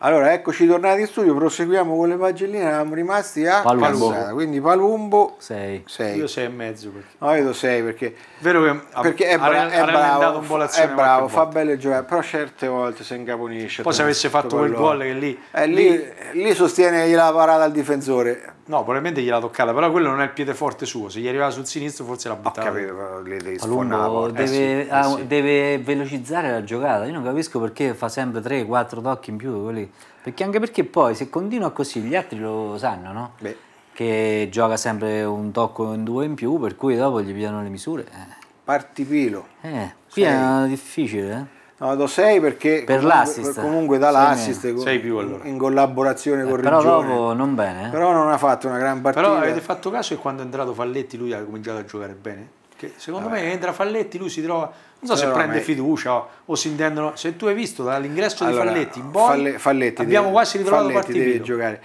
Allora, eccoci tornati in studio, proseguiamo con le pagelline, eravamo rimasti a Palumbo, Palumbo. quindi Palumbo 6. Io 6 e mezzo. Perché... No, io 6 perché... Vero che perché è, bra- è bravo, è bravo fa belle giocate, però certe volte si incaponisce. Poi se avesse fatto quel gol che lì... Eh, lì, lì... lì sostiene la parata al difensore, No, probabilmente gliela toccata, però quello non è il piede forte suo. Se gli arrivava sul sinistro, forse la buttava. Ho capito, le, le Palumbo eh, deve, eh sì, eh sì. deve velocizzare la giocata. Io non capisco perché fa sempre 3-4 tocchi in più. Quelli. Perché anche perché poi, se continua così, gli altri lo sanno, no? Beh. Che gioca sempre un tocco in due in più, per cui dopo gli pigliano le misure. Eh. Partipilo. Eh, qui Sei. è difficile, eh. No, do 6 perché per comunque, comunque dà l'assist con, allora. in collaborazione eh, con però Riggione. Però dopo non bene. Eh. Però non ha fatto una gran partita. Però avete fatto caso che quando è entrato Falletti lui ha cominciato a giocare bene? Che secondo Vabbè. me entra Falletti, lui si trova, non so però se prende me... fiducia o, o, si intendono. Se tu hai visto dall'ingresso allora, di Falletti in Boi, Falletti abbiamo deve, quasi ritrovato Falletti deve giocare.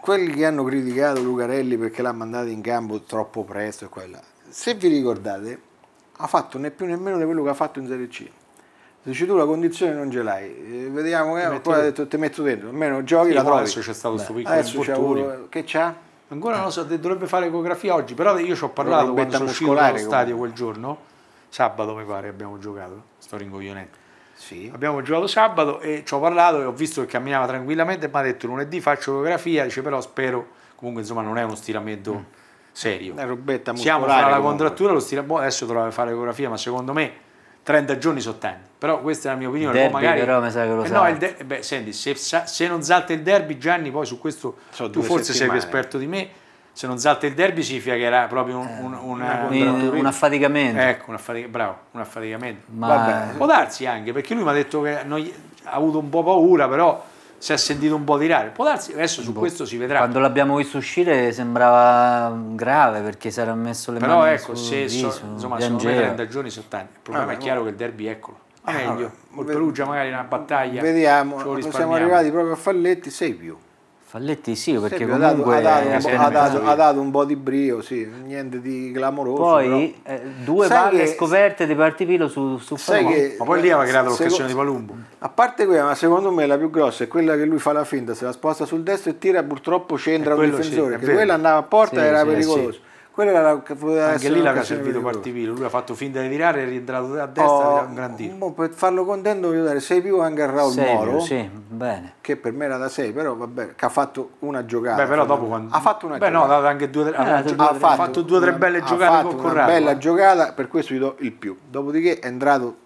Quelli che hanno criticato Lucarelli perché l'ha mandato in campo troppo presto e quella. Se vi ricordate, ha fatto né più né meno di quello che ha fatto in Serie C Dici tu la condizione non ce l'hai, eh, vediamo che eh, ha detto ti metto dentro, almeno giochi sì, la trovi. Adesso c'è stato questo piccolo infortunio. Che c'ha? Ancora non lo so, dovrebbe fare ecografia oggi, però io ci ho parlato Una quando sono uscito dallo stadio quel giorno, sabato mi pare abbiamo giocato, sto ringoglionendo. Sì. Abbiamo giocato sabato e ci ho parlato e ho visto che camminava tranquillamente e mi ha detto lunedì faccio ecografia, dice però spero, comunque insomma non è uno stiramento mm. serio. Siamo fra la contrattura e lo stiramento, boh, adesso dovrà fare ecografia, ma secondo me 30 giorni sono però questa è la mia opinione. Derby, magari... però mi sa che lo eh, no, de... Eh, beh, senti, se, se, non salta il derby, Gianni, poi su questo so, tu forse settimane. sei più esperto di me. Se non salta il derby significa che era proprio un, eh, un, una, una, un, un affaticamento. Ecco, un affatica, bravo, un affaticamento. Ma... Vabbè, può darsi anche, perché lui mi ha detto che non... ha avuto un po' paura, però si è sentito un po' tirare. Può darsi, adesso su boh. questo si vedrà. Quando l'abbiamo visto uscire sembrava grave perché si era messo le Però mani ecco, se viso, so, insomma, piangeva. 30 giorni sono tanti. Il problema ah, è chiaro che il derby eccolo. Ah, meglio, allora, Perugia magari una battaglia. Vediamo, siamo arrivati proprio a Falletti, sei più. Falletti sì, perché Sempre, comunque ha dato, ha, dato, ha, dato, ha dato, un po' di brio, sì, niente di clamoroso. Poi eh, due varie scoperte di Partipilo su, su sai Ma poi lì aveva eh, creato l'occasione di Palumbo. A parte quella, ma secondo me la più grossa è quella che lui fa la finta, se la sposta sul destro e tira purtroppo c'entra un eh, difensore, sì, perché quella andava a porta sì, era sì, pericoloso. Quella era la, Anche lì l'aveva servito Partipilo lui ha fatto finta di tirare, è rientrato a destra, oh, un gran tiro. per farlo contento voglio dare 6 più anche a Raul sei Moro, più, sì, bene. che per me era da 6, però vabbè, che ha fatto una giocata. Beh, però dopo quando... Ha fatto una Beh, giocata. no, ha anche due, tre, eh, ha, fatto, fatto due o tre belle giocate ha fatto con Corrado. bella eh. giocata, per questo gli do il più. Dopodiché è entrato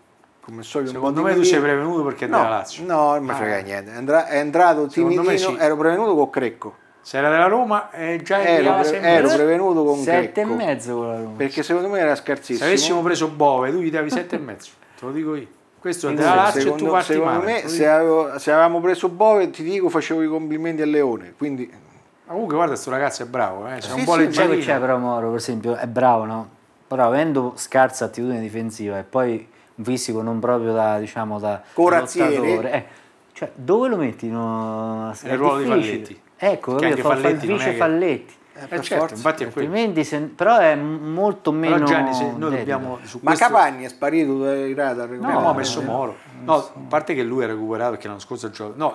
come so, secondo me tu sei prevenuto perché no, della Lazio no non mi frega ah. niente è entrato Timidino ero prevenuto con Crecco se era della Roma, eh, già ero, pre- ero prevenuto con 7 e mezzo con la Roma. Perché secondo me era scarsissimo. Se avessimo preso Bove, tu gli davi 7 e mezzo, te lo dico io. Questo è della Lazio secondo, e tu parti Secondo male, me, se, avevo, se, avevamo preso Bove, ti dico, facevo i complimenti a Leone, quindi... Ma comunque guarda, questo ragazzo è bravo, eh. c'è sì, un po' sì, c'è però Moro, per esempio, è bravo, no? Però avendo scarsa attitudine difensiva e poi un fisico non proprio da, diciamo, da Corazziere. Eh, cioè, dove lo metti? No, è il ruolo di Falletti Ecco, che capito, fa, Falletti, fa vice Falletti. Eh, eh certo, infatti è altrimenti se, però è molto meno però Gianni, se noi dobbiamo, su ma questo... è sparito dai radar no, no, ha messo eh, Moro no, a parte che lui ha recuperato perché l'anno scorso gioca no,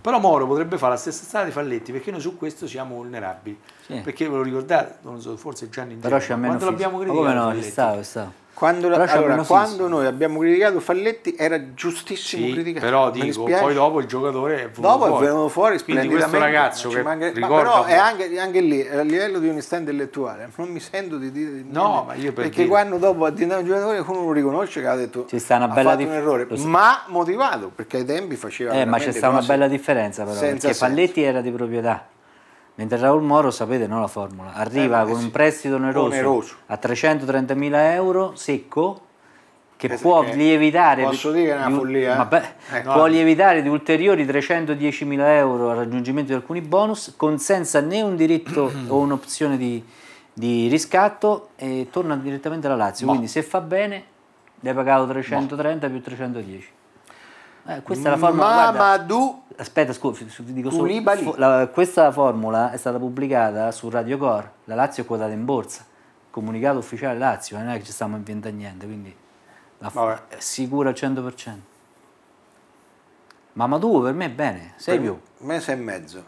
però Moro potrebbe fare la stessa strada di Falletti perché noi su questo siamo vulnerabili sì. perché ve lo ricordate, non so, forse Gianni però c'è meno quando l'abbiamo criticato come no, ci sta, ci sta quando, la, allora, quando noi abbiamo criticato Falletti era giustissimo sì, criticato. Però dico, poi dopo il giocatore è venuto dopo fuori. È venuto fuori Quindi questo ragazzo che manca... ricorda... però è anche, anche, lì, a livello di onestà intellettuale, non mi sento di dire... no, ma io per Perché dire. quando dopo diventare un giocatore uno lo riconosce che ha detto c'è sta una bella ha dif... un errore, ma motivato, perché ai tempi faceva... Eh, ma c'è stata una bella differenza però, perché Falletti era di proprietà Mentre Raul Moro, sapete no, la formula, arriva eh, con eh, sì. un prestito oneroso, oneroso a 330.000 euro secco, che può lievitare posso dire una follia eh? vabbè, eh, no. può lievitare di ulteriori 310.000 euro al raggiungimento di alcuni bonus con senza né un diritto o un'opzione di, di, riscatto e torna direttamente alla Lazio boh. quindi se fa bene ne hai pagato 330 boh. più 310 eh, questa è la formula. Mamadou. Aspetta, scusa, dico solo. La, questa formula è stata pubblicata su Radio Core. La Lazio è quotata in borsa. Comunicato ufficiale Lazio, eh, non è che ci stiamo inventando niente, quindi la è sicura al 100%. Mamadou per me è bene, 6 più. Me 6 e mezzo.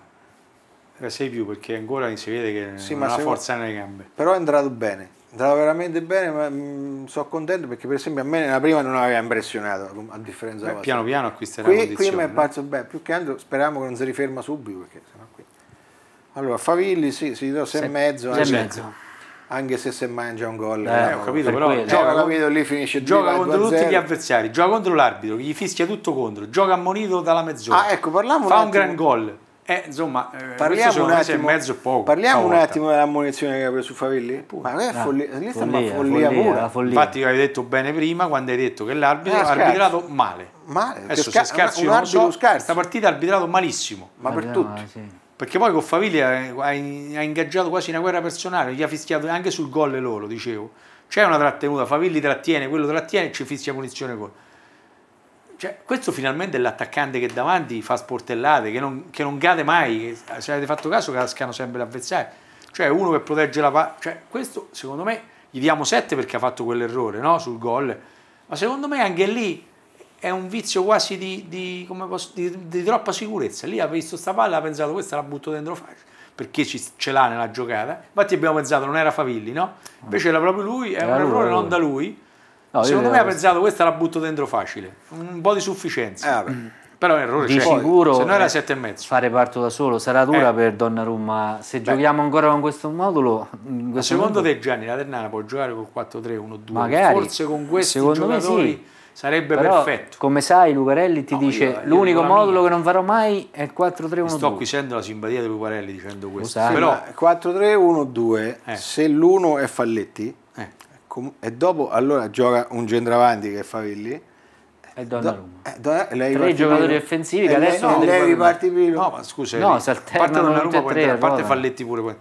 Eh, sei più perché ancora si vede che sì, non ha forza nelle gambe. Però è entrato bene andava veramente bene, ma mm, sono contento perché per esempio a me la prima non aveva impressionato, a differenza Beh, Piano piano acquisterà qui, qui mi è eh. parso bene, più che altro speriamo che non si riferma subito perché sennò qui. Allora, Favilli sì, si do 6 e mezzo, sei anche, mezzo. anche se se mangia un gol. Eh, ho capito, però gioca, eh, ho capito, lì finisce gioca contro tutti gli avversari, gioca contro l'arbitro, gli fischia tutto contro, gioca ammonito dalla mezz'ora. Ah, ecco, Fa un, un gran gol eh, insomma, eh, parliamo un attimo, mezzo poco. Parliamo un attimo dell'ammonizione che ha preso Favilli. Eh, ma ah, è follia, lì sta follia, follia, follia pura. Infatti, avevi detto bene prima quando hai detto che l'arbitro ah, ha arbitrato male. Male. Adesso sca- se scarsi un, un so, Questa partita ha arbitrato malissimo. Ma, ma per tutti. Male, sì. Perché poi con Favilli ha, ingaggiato quasi una guerra personale, gli ha fischiato anche sul gol loro, dicevo. C'è una trattenuta, Favilli trattiene, quello trattiene e ci fischia punizione gol. Cioè, questo finalmente è l'attaccante che davanti fa sportellate, che non, che non cade mai, che, se avete fatto caso cascano sempre l'avversario, cioè uno che protegge la palla, cioè, questo secondo me gli diamo 7 perché ha fatto quell'errore no? sul gol, ma secondo me anche lì è un vizio quasi di, di, posso, di, di troppa sicurezza, lì ha visto sta palla, ha pensato questa la butto dentro facile, perché ci, ce l'ha nella giocata, infatti abbiamo pensato non era Favilli, no? invece era proprio lui, è era un errore lui. non da lui No, Secondo me ha pensato questa la butto dentro facile, un po' di sufficienza. Eh, però è un errore di c'è. Cioè, sicuro se no era 7 eh, e mezzo fare parto da solo sarà dura eh. per Donnarumma se Beh. giochiamo ancora con questo modulo questo secondo modo... te Gianni la Ternana può giocare col 4-3-1-2 magari forse con questi secondo giocatori sì. sarebbe però, perfetto come sai Lucarelli ti no, dice io, io l'unico modulo che non farò mai è il 4-3-1-2 sto acquisendo la simpatia di Lucarelli dicendo questo però 4-3-1-2 eh. se l'uno è Falletti eh e dopo allora gioca un centravanti che è Favilli. E Donnarumma. Do, eh, lei tre giocatori Pino. offensivi eh, che adesso lei, no, non lei riparti Pilo. No, ma scusa, no, si alternano a parte, tre, a parte Falletti pure poi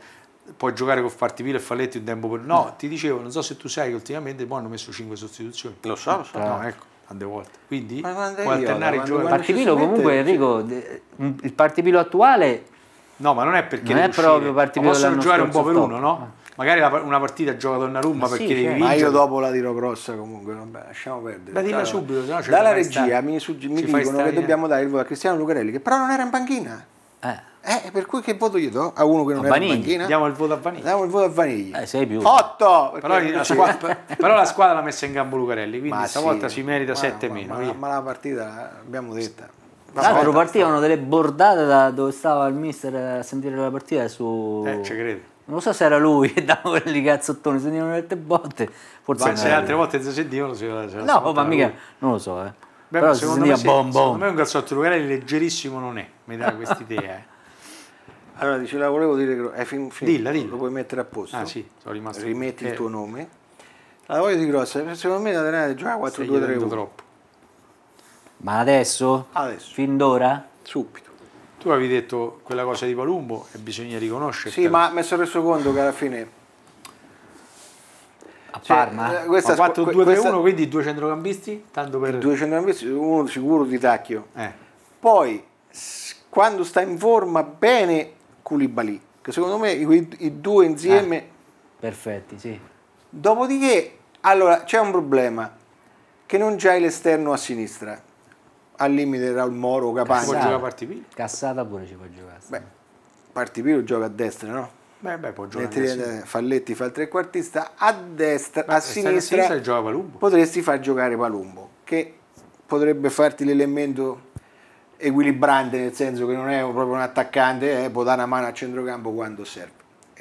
puoi giocare con Fartivilo e Falletti un tempo per... No, ti dicevo, non so se tu sai che ultimamente poi hanno messo 5 sostituzioni. Lo so, lo so. No, ecco, tante volte. Quindi puoi alternare i giocatori. Partipilo comunque, Enrico, il Partipilo attuale... No, ma non è perché... Non è riuscire. proprio Partipilo Possono giocare un po' per uno, no? magari la, una partita gioca Donnarumma eh perché sì, devi vincere. Ma io dopo la tiro grossa comunque, vabbè, lasciamo perdere. La dirla allora, subito, no? cioè Dalla regia mi, sugge- mi dicono che dobbiamo dare il voto a Cristiano Lucarelli, che però non era in panchina. Eh. Eh, per cui che voto io do? A uno che non a era Vanigli. in panchina? Diamo il voto a Vaniglia. Diamo il voto a Vaniglia. Eh, sei più. Otto! Però la, squadra, però la squadra l'ha messa in campo Lucarelli, quindi ma stavolta sì. si merita ma, 7 ma, meno. Ma, ma la partita l'abbiamo detta. L'altro partivano delle bordate da dove stava il mister a sentire la partita su... Eh, ci credo non so se era lui che dava lì cazzottoni, sentivano certe botte. Forse ma se altre volte si sentivano, si No, ma mica, non lo so, eh. Beh, Però secondo, si me, bom, bom. secondo me un cazzotto Lucarelli leggerissimo non è, mi dà questa idea, Eh. Allora, dice, la volevo dire, è eh, fin, fin, dilla, dilla. lo puoi mettere a posto. Ah sì, sono rimasto. Rimetti il eh. tuo nome. La voglio di grossa, secondo me la Tenere già 4-2-3-1. troppo. Ma adesso? Adesso. Fin d'ora? Subito. Tu avevi detto quella cosa di Palumbo e bisogna riconoscere. Sì, ma mi sono reso conto che alla fine... A Parma? Cioè, ha eh, fatto 2 questa... 1 quindi due centrocampisti? Tanto per... Due centrocampisti, uno sicuro di tacchio. Eh. Poi, quando sta in forma bene, Culibali. Che secondo me i, i due insieme... Eh. Perfetti, sì. Dopodiché, allora, c'è un problema. Che non c'hai l'esterno a sinistra al limite tra il Moro o Capagna. può giocare Partipiro? Cassata pure ci può giocare. Beh, Partipiro gioca a destra, no? Beh, beh, può giocare eh, Falletti fa il trequartista, a destra, beh, a sinistra, a Palumbo. potresti far giocare Palumbo, che potrebbe farti l'elemento equilibrante, nel senso che non è proprio un attaccante, eh, può dare una mano a centrocampo quando serve.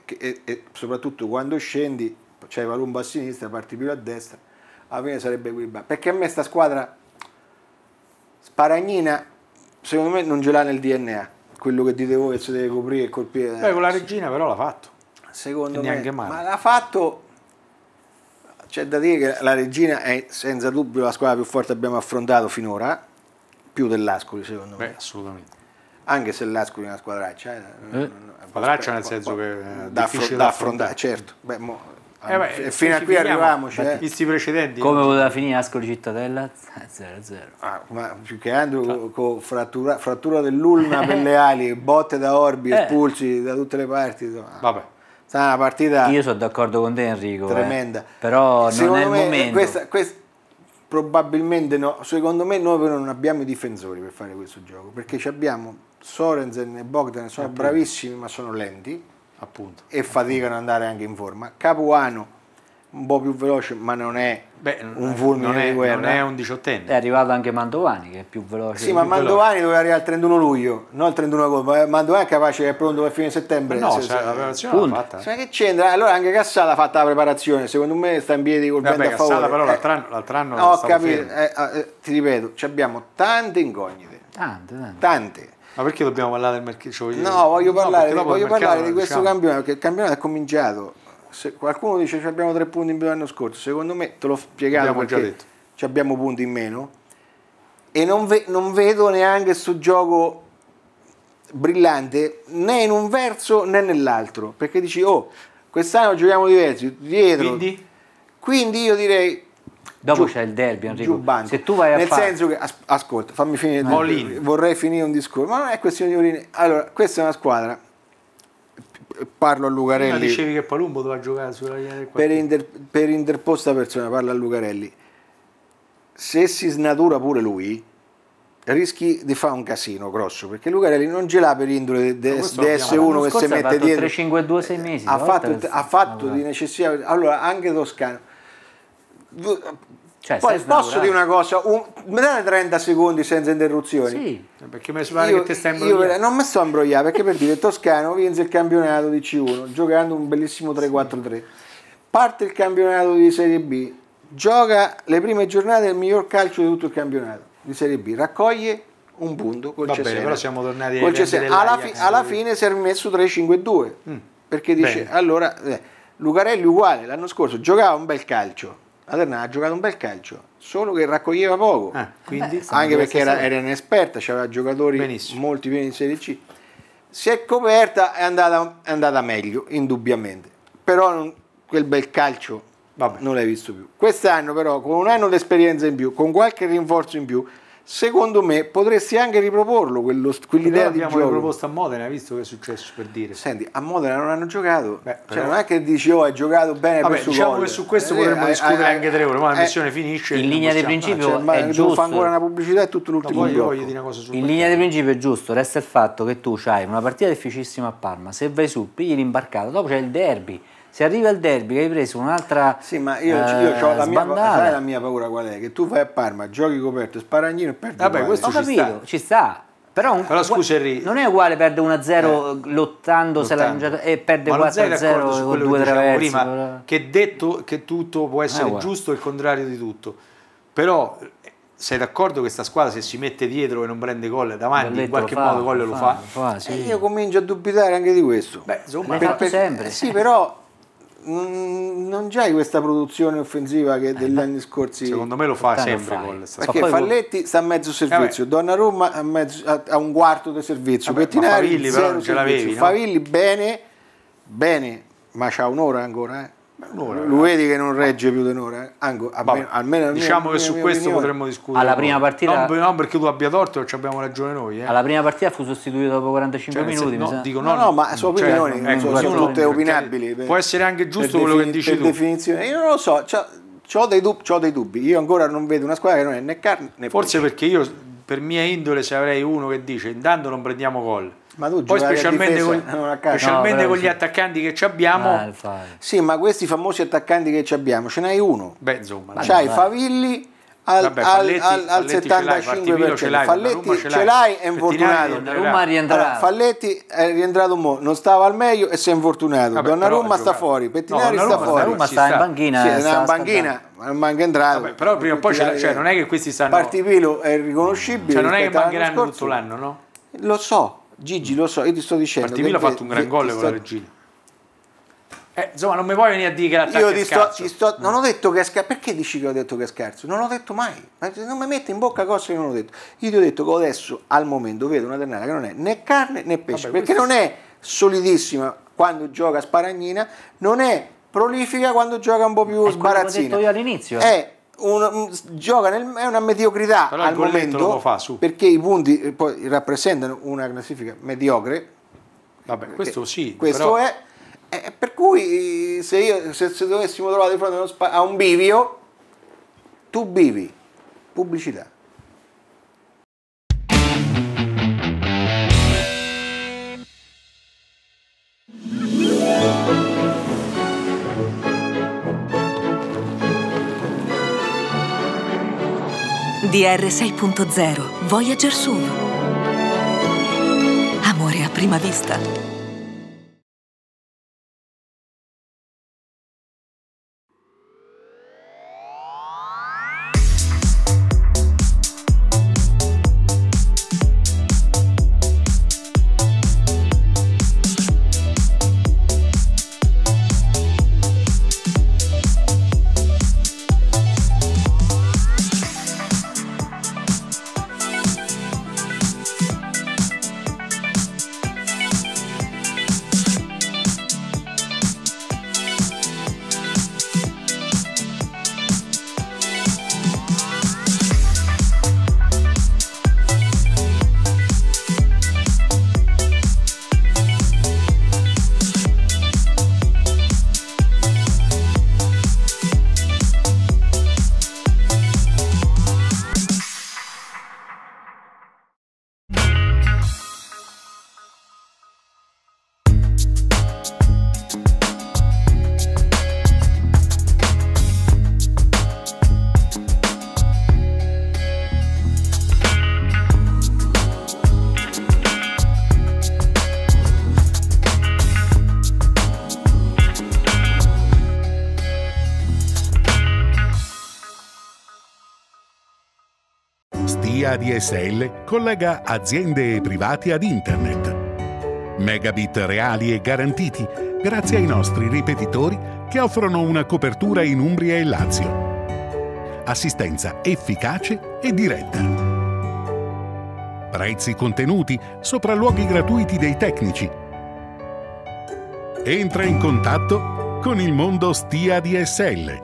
E, e soprattutto quando scendi, c'è cioè Palumbo a sinistra, Partipiro a destra, alla fine sarebbe equilibrante. Perché a me sta squadra Sparagnina, secondo me, non ce l'ha nel DNA. Quello che dite voi che si deve coprire e colpire. Beh, con la regina, però, l'ha fatto. Secondo e me, male. ma l'ha fatto. C'è da dire che la regina è senza dubbio la squadra più forte che abbiamo affrontato finora, più dell'Ascoli, secondo Beh, me. Assolutamente. Anche se l'Ascoli è una squadraccia. Eh, eh, squadraccia nel senso che. È da, affrontare, certo. Beh, mo, eh beh, eh, e fino a qui arriviamo. Eh. Cioè. Visti i precedenti. Come poteva finire Ascoli Cittadella? 0-0. Ah, ma più che altro con frattura, frattura dell'ulna per le ali, botte da orbi, eh. espulsi da tutte le parti. Ah. Vabbè. Sarà una partita. Io sono d'accordo con te, Enrico. Eh. Tremenda. Eh. Però secondo non è il momento. Questa, questa, probabilmente no. Secondo me noi però non abbiamo i difensori per fare questo gioco perché abbiamo Sorensen e Bogdan sono bravissimi ma sono lenti Appunto. e faticano ad andare anche in forma. Capuano un po' più veloce, ma non è Beh, un fulmine non è, di guerra. Non è un diciottenne. È arrivato anche Mandovani, che è più veloce. Sì, ma Mantovani doveva arrivare al 31 luglio, non al 31 agosto. Mandovani è capace che è pronto per fine settembre. no, se, cioè, se, la preparazione fatta. Ma cioè, che c'entra? Allora anche Cassala ha fatto la preparazione, secondo me sta in piedi col Vabbè, vento a favore. Cassala però eh, l'altro anno, No, ho capito, eh, eh, ti ripeto, abbiamo tante incognite. Tante, tante. Tante ma perché dobbiamo parlare del mercato? Cioè, no, voglio parlare, no, voglio parlare di questo diciamo. campionato, perché il campionato è cominciato. Se qualcuno dice che abbiamo tre punti in più l'anno scorso, secondo me te l'ho spiegato abbiamo già detto. abbiamo punti in meno. E non, ve non vedo neanche questo gioco brillante né in un verso né nell'altro. Perché dici, oh, quest'anno giochiamo diversi, dietro. Quindi? Quindi io direi Dopo giù, c'è il derby, Enrico. Se tu vai a Nel far... senso che, ascolta, fammi finire. Molini. Vorrei finire un discorso, ma non è questione di Molini. Allora, questa è una squadra parlo a Lucarelli. Ma dicevi che Palumbo doveva giocare sulla linea del per, inter, per interposta persona, parlo a Lucarelli. Se si snatura pure lui, rischi di fare un casino grosso perché Lucarelli non ce l'ha per indole di essere uno che si mette dietro. 3, 5, 2, 6 mesi, ha fatto, ha fatto di necessità. Allora, anche Toscano cioè, Poi posso dire una cosa, un, mi date 30 secondi senza interruzioni? Sì. Eh, perché mi sembra che ti stai imbrogliando. Io, non mi sto imbrogliando perché per dire Toscano vince il campionato di C1 giocando un bellissimo 3-4-3. Parte il campionato di Serie B, gioca le prime giornate del miglior calcio di tutto il campionato di Serie B, raccoglie un punto col Vabbè, però siamo tornati col Alla, fi- alla fine si è rimesso 3-5-2 mm. perché dice Bene. allora eh, Lucarelli uguale l'anno scorso giocava un bel calcio Aderna ha giocato un bel calcio, solo che raccoglieva poco, ah, quindi, eh, anche perché era, era inesperta, aveva giocatori Benissimo. molti più in Serie C. Si è coperta, è andata, è andata meglio, indubbiamente, però non, quel bel calcio Vabbè. non l'hai visto più. Quest'anno però, con un anno di esperienza in più, con qualche rinforzo in più, secondo me potresti anche riproporlo quello, quell'idea di gioco. riproposto a Modena, visto che è successo per dire. Senti, a Modena non hanno giocato, Beh, cioè, non è che dici oh hai giocato bene Vabbè, per su diciamo gol. che su questo eh, potremmo eh, discutere eh, anche tre ore, ma la missione eh, finisce. In linea di principio cioè, ma è giusto. fa ancora una pubblicità e tutto l'ultimo no, voglio, voglio In linea di principio è giusto, resta il fatto che tu hai una partita difficilissima a Parma, se vai su, pigli l'imbarcato, dopo c'è il derby se arrivi al derby che hai preso un'altra sì ma io, eh, io ho la mia, sai la mia paura qual è che tu vai a Parma giochi coperto sparagnino e perdi vabbè quale. questo ho ci capito sta. ci sta però, un, però scusi, non è uguale perde 1-0 eh, lottandosela e perde 4-0 con due traversi prima, però... che detto che tutto può essere giusto e il contrario di tutto però sei d'accordo che questa squadra se si mette dietro e non prende gol davanti in qualche fa, modo gol lo fa, fa, fa sì. Eh, io comincio a dubitare anche di questo Beh, insomma, per, per, sempre sì però Mm, non c'hai questa produzione offensiva che eh, degli eh, anni scorsi secondo me lo fa sempre lo perché poi... Falletti sta a mezzo servizio eh Donnarumma a, mezzo, a, a, un quarto di servizio vabbè, Pettinari Favilli però non ce l'avevi no? Favilli bene bene ma c'ha un'ora ancora eh Un'ora, lo vedi che non regge più di un'ora eh. Ango, almeno, almeno diciamo mia, che su questo opinione. potremmo discutere alla prima partita non, non perché tu abbia torto ci abbiamo ragione noi eh. alla prima partita fu sostituito dopo 45 cioè, minuti no, dico, no, no, no ma sono cioè, opinioni ecco, sono, tutte cioè, opinabili per, può essere anche giusto quello che dici per tu definizione io non lo so cioè, ho dei, dubbi, ho dei dubbi io ancora non vedo una squadra che non è né carne né forse pesce. perché io per mia indole se avrei uno che dice intanto non prendiamo gol ma tu Poi specialmente, con, specialmente no, con, gli attaccanti che abbiamo. Eh, sì, ma questi famosi attaccanti che abbiamo, ce n'hai uno. Beh, insomma. C'hai Favilli al, Vabbè, Falletti, al, al Falletti 75%. Ce Falletti ce l'hai, è infortunato. Donnarumma è Allora, Falletti è rientrato mo, non stava al meglio e si è infortunato. Donnarumma sta fuori, Pettinari no, sta fuori. Donnarumma sta in banchina. Sì, eh, sta in banchina, manca entrato. Vabbè, però prima o poi cioè, non è che questi stanno... Partipilo è riconoscibile. Cioè non è che mancheranno tutto l'anno, no? Lo so. Gigi, lo so, io ti sto dicendo. Martimilo ha fatto un gran gol con sto... la regina. Eh, insomma, non mi puoi venire a dire che l'attacco io ti è sto, ti sto, mm. non ho detto che è scherzo. Perché dici che ho detto che è scherzo? Non l'ho detto mai. Ma non mi metti in bocca cose che non ho detto. Io ti ho detto che adesso, al momento, vedo una ternana che non è né carne né pesce. Vabbè, perché non è solidissima quando gioca a Sparagnina, non è prolifica quando gioca un po' più è sbarazzina. L'ho detto io all'inizio. Eh. È un, gioca nel, è una mediocrità Però al momento fa, perché i punti eh, poi rappresentano una classifica mediocre. Vabbè, questo sì. Questo però... è, è, eh, per cui se, io, se, se dovessimo trovare di fronte a un bivio, tu bivi pubblicità DR 6.0 Voyager SUV. Amore a prima vista. Energia DSL collega aziende e privati ad Internet. Megabit reali e garantiti grazie ai nostri ripetitori che offrono una copertura in Umbria e Lazio. Assistenza efficace e diretta. Prezzi contenuti, sopralluoghi gratuiti dei tecnici. Entra in contatto con il mondo Stia DSL.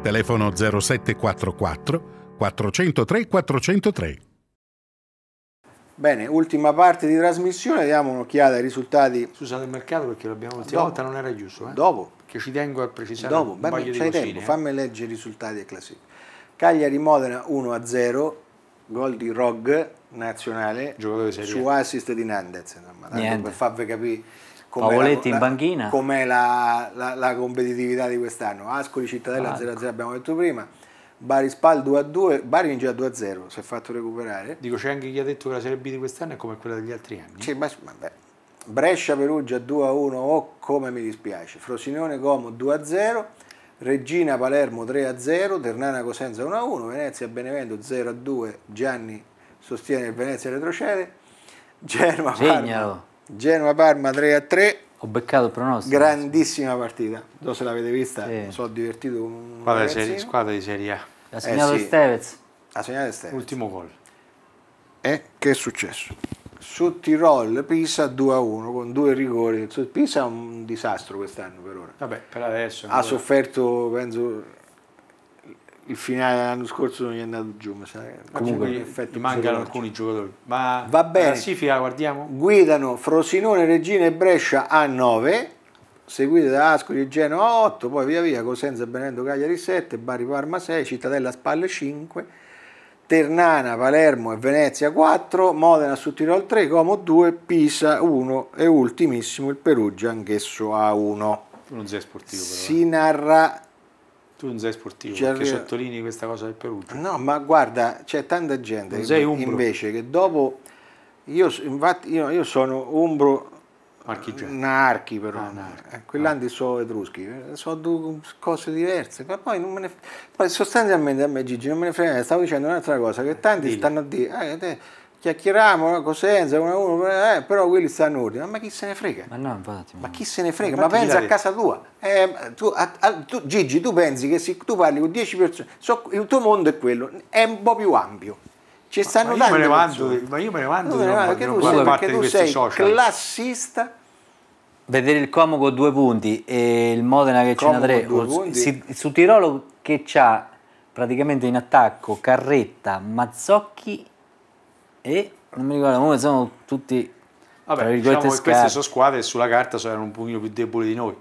Telefono 0744 403 403. Bene, ultima parte di trasmissione, diamo un'occhiata ai risultati. Scusate il mercato perché l'abbiamo l'ultima volta non era chiuso. Eh? Dopo. Che ci tengo a precisare. Dopo, un Beh, c'hai tempo, eh? fammi leggere i risultati e classifica. Cagliari Modena 1-0, gol di Rog nazionale su assist di Nandez. per farvi capire Pavoletti in banchina. Com'è la, la, la, competitività di quest'anno? Ascoli Cittadella 0-0 abbiamo detto prima. Bari Spal 2 a 2, Bari vince a 2 a 0, si è fatto recuperare. Dico c'è anche chi ha detto che la Serie B di quest'anno è come quella degli altri anni. Sì, ma, vabbè. Brescia Perugia 2 a 1, oh come mi dispiace. Frosinone Como 2 a 0, Regina Palermo 3 a 0, Ternana Cosenza 1 a 1, Venezia Benevento 0 a 2, Gianni sostiene il Venezia retrocede, Genova Parma, Genova Parma 3 a 3, ho beccato il pronostico. Grandissima partita, non se l'avete vista, sì. mi sono divertito. Qual è la squadra di Serie A? L'ha segnato eh sì. Stevez. Ha segnato Stevez. Ultimo gol. E che è successo? Su Tirol Pisa 2-1 con due rigori. Pisa è un disastro quest'anno per ora. Vabbè, per adesso. Ha sofferto, penso, il finale dell'anno scorso non gli è andato giù. Ma comunque gli mancano alcuni giocatori. Ma Va bene. la classifica guardiamo? Guidano Frosinone, Regina e Brescia a 9 seguite da Ascoli e Genoa 8, poi via via Cosenza e Benevento Cagliari 7, Bari Parma 6, Cittadella Spalle 5, Ternana, Palermo e Venezia 4, Modena su Tirol 3, Como 2, Pisa 1 e ultimissimo il Perugia anch'esso a 1. Tu non sei sportivo però. Eh. Si narra... Tu non sei sportivo C'è perché sottolinei questa cosa del Perugia. No, ma guarda, c'è tanta gente che invece che dopo... Io, infatti, io, io sono umbro Marchigiani. Narchi però. Ah, narchi. Eh, Quell'anno ah. sono etruschi, eh, sono due cose diverse, ma poi non me ne poi sostanzialmente a me Gigi non me ne frega, stavo dicendo un'altra cosa che tanti Dili. stanno a dire eh, te, chiacchieriamo, eh, Cosenza, uno, uno, eh, però quelli stanno in ordine, ma chi se ne frega? Ma no, infatti. Ma chi se ne frega? Ma, ma pensa a casa tua. Eh, tu, a, a, tu, Gigi, tu pensi che se tu parli con 10 persone, so, il tuo mondo è quello, è un po' più ampio ci stanno ma dando. Mando, ma io me ne vado me ne mando perché tu sei, perché tu sei classista. Vedere il Como con due punti e il Modena che c'è tre. Si, su Tirolo che c'ha praticamente in attacco Carretta, Mazzocchi e non mi ricordo, come sono tutti Vabbè, diciamo che queste sono squadre sulla carta sono un pochino più deboli di noi.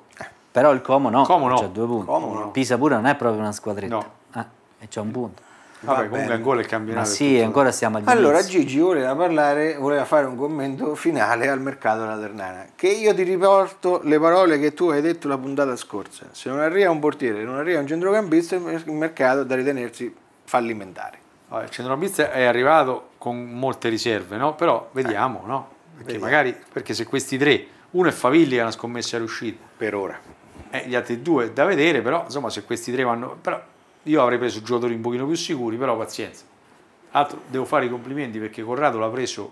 Però il Como no, Como no. Cioè due punti. Como no. Pisa pure non è proprio una squadretta. No. Ah, e c'è un punto. Vabbè, Va comunque ancora il campionato. Ma sì, ancora siamo all'inizio. Allora Gigi voleva parlare, voleva fare un commento finale al mercato della Ternana, che io ti riporto le parole che tu hai detto la puntata scorsa. Se non arriva un portiere, non arriva un centrocampista, il mercato è da ritenersi fallimentare. Allora, il centrocampista è arrivato con molte riserve, no? Però eh. vediamo, eh, no? Perché vediamo. magari, perché se questi tre, uno è Favilli che è una scommessa riuscita. Per ora. Eh, gli altri due da vedere, però insomma se questi tre vanno... Però, io avrei preso giocatori un pochino più sicuri, però pazienza. Altro, devo fare i complimenti perché Corrado l'ha preso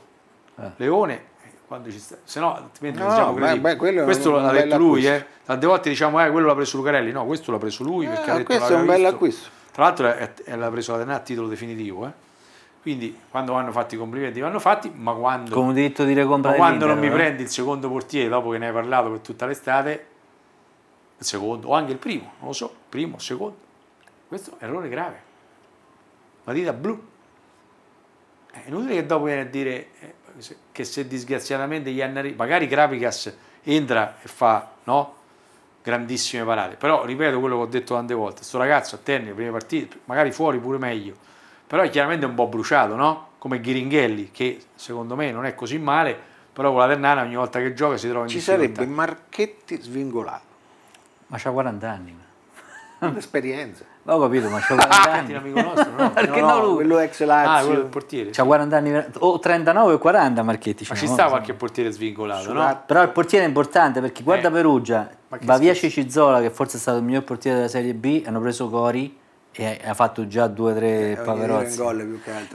eh. Leone quando ci sta. Se no, altrimenti no, diciamo beh, beh, questo l'ha detto lui, eh. tante volte diciamo eh, quello l'ha preso Lucarelli, no, questo l'ha preso lui eh, ha detto questo è un bel acquisto. Tra l'altro è, è, l'ha preso la a titolo definitivo, eh. Quindi quando vanno fatti i complimenti vanno fatti, ma quando, Con diritto di ma quando non mi eh. prendi il secondo portiere dopo che ne hai parlato per tutta l'estate, il secondo o anche il primo, non lo so, primo, secondo, questo è un errore grave. Matita blu. Eh, è inutile che dopo viene a dire eh, che se disgraziatamente gli anni magari Gravigas entra e fa no? grandissime parate, però ripeto quello che ho detto tante volte, sto ragazzo a tenere le prime partite, magari fuori pure meglio, però è chiaramente un po' bruciato, no? come Ghiringhelli, che secondo me non è così male, però con la Ternana ogni volta che gioca si trova in Ci difficoltà. Ci sarebbe Marchetti svingolato. Ma c'ha 40 anni. Un'esperienza ho capito, ma c'ho 40 ah, anni. amico nostro, no? Perché no, no, lui? Quello ex Lazio. Ah, quello del portiere. C'ha 40 anni, o 39 o 40 Marchetti. Ma ci sta no? qualche portiere svincolato, Su, no? Però il portiere è importante perché guarda eh. Perugia, va via Cicizola, che forse è stato il miglior portiere della Serie B, hanno preso Cori e ha fatto già due o tre eh, paverozzi.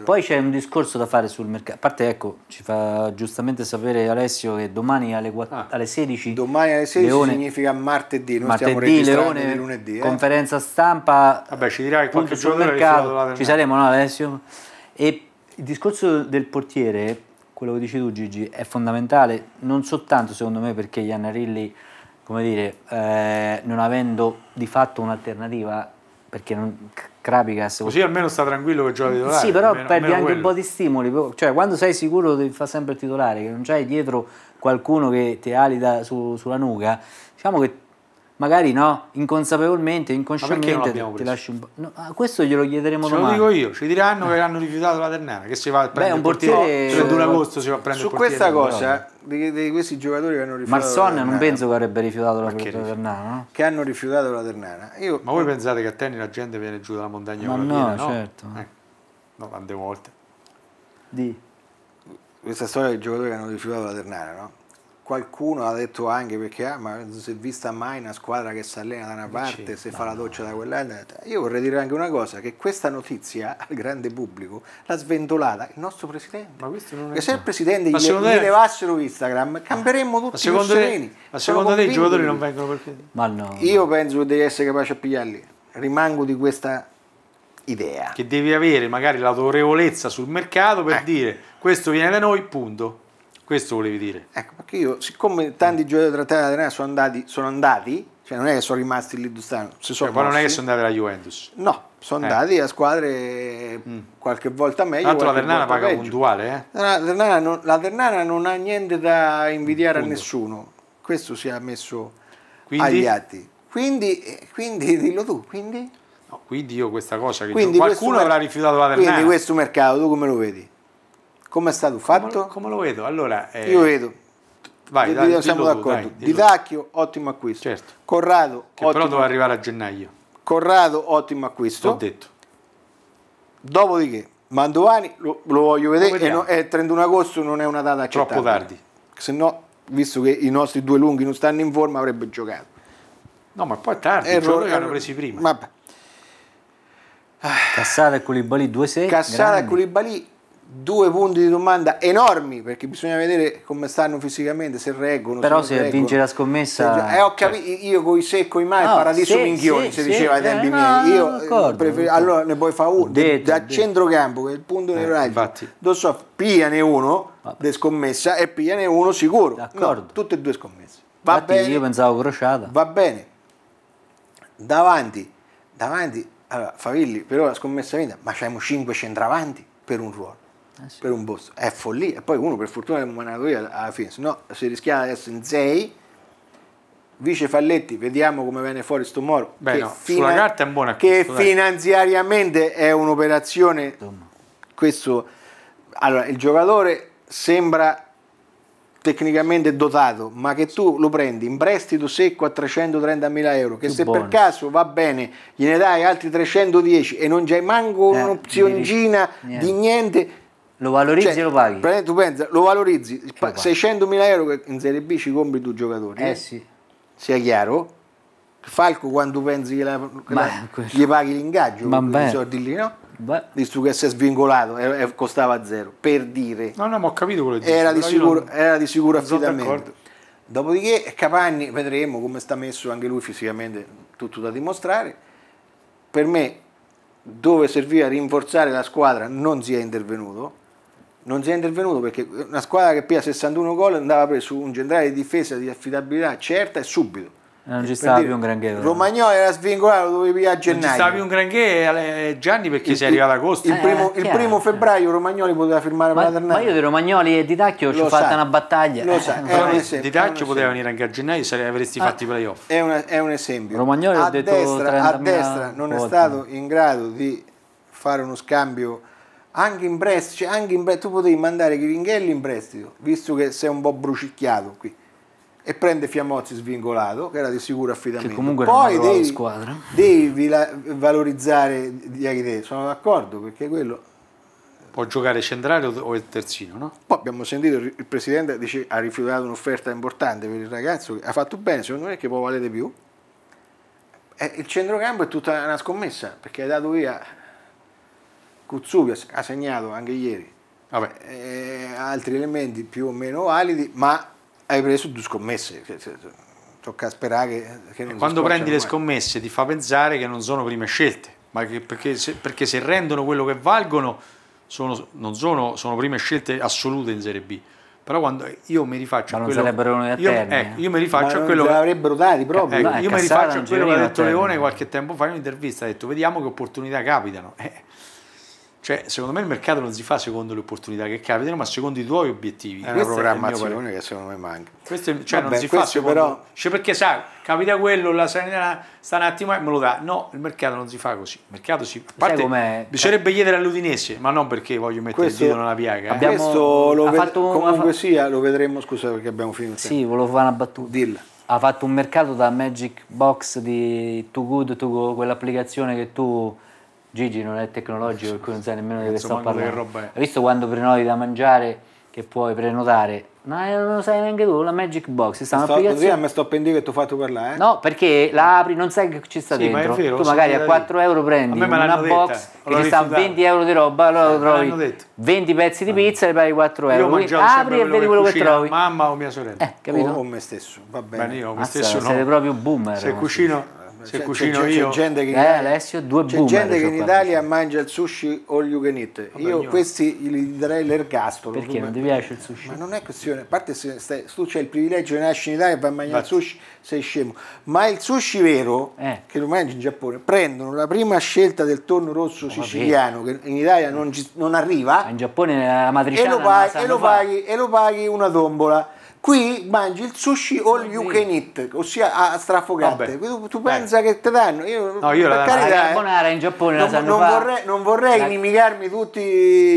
Poi c'è un discorso da fare sul mercato. A parte, ecco, ci fa giustamente sapere Alessio che domani alle, 4, ah, alle 16. Domani alle 16 Leone, significa martedì. Noi martedì, Leone, lunedì, eh. conferenza stampa. Vabbè, ci dirai qualche giorno mercato. Ci saremo, no, Alessio? E il discorso del portiere, quello che dici tu, Gigi, è fondamentale non soltanto secondo me perché Iannarilli, come dire, eh, non avendo di fatto un'alternativa perché non, Krapikas... Così almeno sta tranquillo che gioca titolare. Sì, però perdi anche quello. un po' di stimoli, cioè quando sei sicuro devi fare sempre il titolare, che non c'hai dietro qualcuno che ti alita su, sulla nuca, diciamo che magari no, inconsapevolmente, inconsciamente Ma ti lasci un po'. No, ah, questo glielo chiederemo Ce domani. Ce lo dico io, ci diranno che hanno rifiutato la Ternana, che si va a prendere Beh, un portiere, portiere il 31 agosto si va a prendere Su questa cosa di, di, questi giocatori che hanno rifiutato Marson non penso che avrebbe rifiutato la, la Ternana, no? Che hanno rifiutato la Ternana. Io... Ma voi pensate che a Terni la gente viene giù dalla montagna Ma con no, la no? certo. Eh, no, tante volte. Di questa storia dei giocatori che hanno rifiutato la Ternana, no? qualcuno ha detto anche perché ah, ma si è vista mai una squadra che si allena da una parte Dice, se no, fa la doccia no. da quell'altra io vorrei dire anche una cosa che questa notizia al grande pubblico l'ha sventolata il nostro presidente ma questo non è perché se il presidente ma gli, gli te... levassero Instagram cambieremmo tutti ma secondo sereni ma secondo Sono te i giocatori non vengono perché ma no io penso che devi essere capace a pigliarli rimango di questa idea che devi avere magari l'autorevolezza sul mercato per eh. dire questo viene da noi punto questo volevi dire. Ecco, perché io, siccome tanti giocatori della Terra italiana sono andati, sono andati, cioè non è che sono rimasti lì Dustano, si sono cioè, mossi, non è che sono andati alla Juventus. No, sono eh. andati a squadre mm. qualche volta meglio. Tanto la Ternana paga peggio. puntuale, eh? La Ternana, non, non ha niente da invidiare Punto. a nessuno. Questo si è messo quindi? agli atti. Quindi, eh, quindi dillo tu, quindi? No, quindi io questa cosa che quindi qualcuno avrà rifiutato la Ternana. Quindi questo mercato tu come lo vedi? Come è stato fatto? Come, come lo vedo? Allora, eh, Io vedo. Vai, dai, siamo d'accordo. Dai, Didacchio, ottimo acquisto. Certo. Corrado, che ottimo. però doveva arrivare a gennaio. Corrado, ottimo acquisto. L'ho detto. Dopodiché, Mandovani, lo, lo voglio vedere. Lo e no, è 31 eh, agosto non è una data accettabile. Troppo tardi. Se no, visto che i nostri due lunghi non stanno in forma, avrebbe giocato. No, ma poi è tardi. Errore, errore, hanno presi prima. Vabbè. Cassata e Culibali 2-6. Cassata e Culibali due punti di domanda enormi perché bisogna vedere come stanno fisicamente se reggono però se, se vince la scommessa se... eh, ho capito, cioè. io con i secco i mai no, paradiso se, minchioni se, si diceva ai eh, tempi eh, miei no, io prefer... allora ne puoi fare uno detto, da detto. centrocampo che è il punto neuralgico eh, non so pigliane uno di scommessa e pigliane uno sicuro No, tutte e due scommesse va Infatti bene io pensavo crociata va bene davanti davanti allora Favilli però la scommessa vinta ma c'hai 5 centravanti per un ruolo eh, per un boss. È follia. E poi uno per fortuna è manatoria alla fine, se no si rischiava di essere in 6. Vice Falletti, vediamo come viene fuori sto moro. Beh, che no, sulla carta è buona. Che questo, finanziariamente è un'operazione. Questo, allora, il giocatore sembra tecnicamente dotato, ma che tu lo prendi in prestito secco a 330 mila euro, che Più se bonus. per caso va bene gliene dai altri 310 e non c'è manco eh, un'opzioncina di niente, lo valorizzi cioè, e lo paghi. Tu pensa, lo valorizzi, 600.000 euro in Serie B ci compri due giocatori. Eh sì. Sia chiaro. Falco quando pensi che, la, che la, gli paghi l'ingaggio i soldi lì no? Beh. visto che si è svincolato, e, e costava zero per dire no no ma ho capito quello che era, di era di sicuro affidamento dopodiché Capanni, vedremo come sta messo anche lui fisicamente tutto da dimostrare per me dove serviva a rinforzare la squadra non si è intervenuto non si è intervenuto perché una squadra che pia 61 gol andava preso un generale di difesa di affidabilità certa e subito. Eh, non ci stava dire, più un granché. Romagnoli era svincolato, dovevi via a gennaio. Non ci stava più un granché Gianni perché il, è arrivato ad agosto. Il, eh, primo, il primo, febbraio Romagnoli poteva firmare ma, per la Ma io di Romagnoli e di Tacchio ci ho fatto una battaglia. Lo sa, eh, di Tacchio poteva venire anche a gennaio e avresti ah, fatto i playoff. È, una, è, un esempio. Romagnoli a, destra, a destra non volte. è stato in grado di fare uno scambio anche in prestito, cioè anche in prestito, tu potevi mandare Chivinghelli in prestito, visto che sei un po' brucicchiato qui, e prende Fiamozzi svincolato, che era di sicuro affidamento. Che comunque Poi devi, squadra. devi valorizzare Diachite, sono d'accordo, perché quello... Può giocare centrale o il terzino, no? Poi abbiamo sentito il presidente dice, ha rifiutato un'offerta importante per il ragazzo, ha fatto bene, secondo me che può valere più. E il centrocampo è tutta una scommessa, perché hai dato via Kuzzubi ha segnato anche ieri eh, altri elementi più o meno validi, ma hai preso due scommesse. Cioè, cioè, cioè, tocca sperare che, che Quando prendi mai. le scommesse ti fa pensare che non sono prime scelte, ma che, perché, se, perché se rendono quello che valgono sono, non sono, sono prime scelte assolute in Serie B però quando io mi rifaccio ma non quello, sarebbero noi a termine io, eh, ecco, io mi rifaccio a quello avrebbero dati eh, proprio ecco, no, io eh, mi rifaccio a quello che ha detto Leone qualche tempo fa in un'intervista ha detto vediamo che opportunità capitano eh, cioè, secondo me il mercato non si fa secondo le opportunità che capitano, ma secondo i tuoi obiettivi. È una Questa programmazione è che secondo me manca. Questo, cioè, Vabbè, non si fa secondo... Però... Cioè, perché sa, capita quello, la sanità sta un attimo e me lo dà. No, il mercato non si fa così. Il mercato si... A parte, bisognerebbe chiedere all'Udinese, ma non perché voglio mettere questo, il dito nella piaga. Eh. Abbiamo... Questo lo ved... fatto... comunque fa... sia, lo vedremo, scusa perché abbiamo finito. Sì, volevo fare una battuta. Dilla ha fatto un mercato da Magic Box di Too Good To Go, quell'applicazione che tu Gigi non è tecnologico, per cui non sa nemmeno di che sto parlando. Hai visto quando prenoti da mangiare che puoi prenotare? Ma eh, non lo sai neanche tu, la Magic Box, è sta un'applicazione. mi sto pendendo che tu fai fatto parlare. Eh? No, perché la apri, non sai che ci sta sì, dentro. Ma vero, tu magari a 4 euro prendi a una box detta. che ci sta 20 euro di roba, allora eh, trovi 20 pezzi di ah. pizza e le paghi 4 euro. Io apri e vedi quello che trovi. Mamma o mia sorella. Eh, capito? O, o me stesso, va bene. Bene, io me Mazza, stesso no. Siete proprio boomer. Se cucino cioè, se c'è, cucino c'è, io. C'è gente che, eh, Alessio, due c'è gente che in Italia fatto. mangia il sushi all you can eat. Vabbè, io ognuno. questi gli darei l'ergastolo. Perché non ti piace il sushi? Ma non è questione, a parte se, stai, tu c'hai il privilegio di nascere in Italia e vai a mangiare il sushi, sei scemo. Ma il sushi vero, eh. che lo mangi in Giappone, prendono la prima scelta del tonno rosso oh, siciliano, che in Italia non, non arriva. Ma in Giappone la matriciana e lo paghi, e lo paghi, e lo paghi una tombola Qui mangi il sushi all you can eat, ossia a strafogate. Tu, tu pensa che te danno? Io, no, io la, carità, la eh. carbonara in Giappone non, la sanno non vorrei, non vorrei la... inimicarmi tutti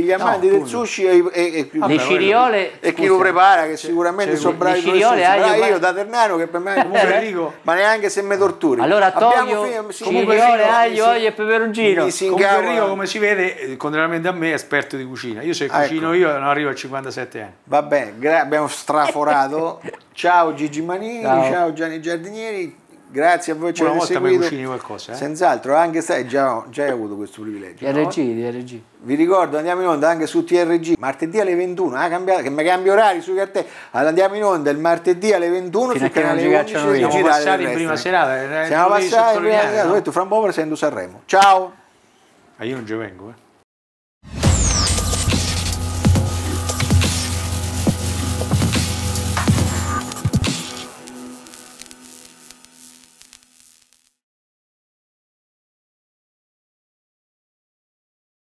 gli amanti no, del sushi e, e, e, Vabbè, ciriole, e chi lo prepara, che sicuramente sono bravi professionisti. Ah, io, io, io da Ternano che per me comunque dico, ma neanche se mi torturi. Allora Abbiamo toglio, ciriole, aglio, olio e peperoncino. Comunque Enrico, come si vede, eh, contrariamente a me, è esperto di cucina. Io se ecco. cucino io non arrivo a 57 anni. Va bene, abbiamo straforato vado. Ciao Gigi Manini, ciao, ciao Gianni Giardinieri, grazie a voi ci avete seguito. Qualcosa, eh? Senz'altro, anche se già, già, hai avuto questo privilegio. DRG, no? DRG. Vi ricordo, andiamo in onda anche su TRG, martedì alle 21, ah, cambiato, che mi cambio orari su cartelli, allora, andiamo in onda il martedì alle 21 Fino sul canale 11. Siamo passati, eh, passati in prima serata, siamo passati in prima serata, ho detto fra un po' presento Sanremo. Ciao! Ma ah, io non ci vengo, eh.